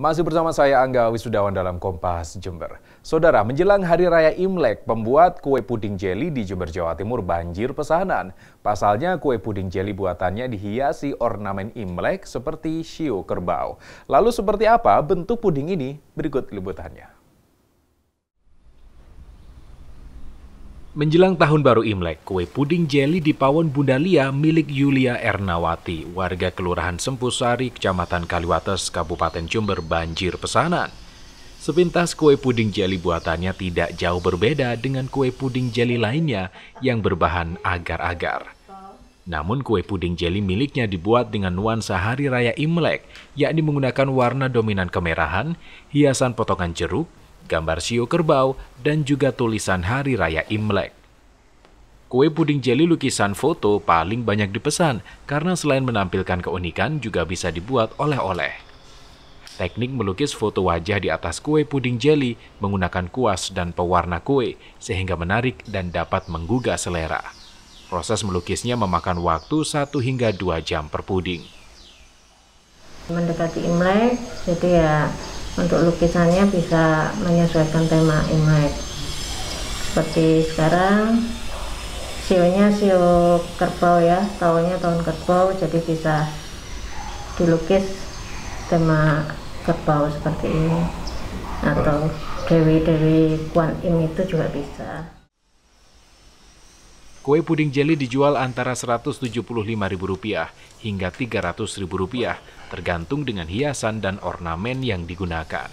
Masih bersama saya Angga Wisudawan dalam Kompas Jember. Saudara, menjelang Hari Raya Imlek, pembuat kue puding jeli di Jember, Jawa Timur banjir pesanan. Pasalnya kue puding jeli buatannya dihiasi ornamen Imlek seperti siu kerbau. Lalu seperti apa bentuk puding ini? Berikut liputannya. Menjelang tahun baru Imlek, kue puding jeli di Pawon Bundalia milik Yulia Ernawati, warga Kelurahan Sempusari, Kecamatan Kaliwates, Kabupaten Jember banjir pesanan. Sepintas kue puding jeli buatannya tidak jauh berbeda dengan kue puding jeli lainnya yang berbahan agar-agar. Namun kue puding jeli miliknya dibuat dengan nuansa hari raya Imlek, yakni menggunakan warna dominan kemerahan, hiasan potongan jeruk, gambar siu kerbau, dan juga tulisan Hari Raya Imlek. Kue puding jeli lukisan foto paling banyak dipesan karena selain menampilkan keunikan juga bisa dibuat oleh-oleh. Teknik melukis foto wajah di atas kue puding jeli menggunakan kuas dan pewarna kue sehingga menarik dan dapat menggugah selera. Proses melukisnya memakan waktu 1 hingga 2 jam per puding. Mendekati Imlek, jadi ya untuk lukisannya bisa menyesuaikan tema imlek seperti sekarang sionya sio kerbau ya tahunnya tahun kerbau jadi bisa dilukis tema kerbau seperti ini atau dewi-dewi Kuan Im itu juga bisa Kue puding jeli dijual antara Rp175.000 hingga Rp300.000, tergantung dengan hiasan dan ornamen yang digunakan.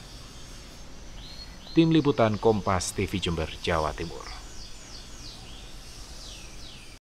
Tim Liputan Kompas TV Jember, Jawa Timur.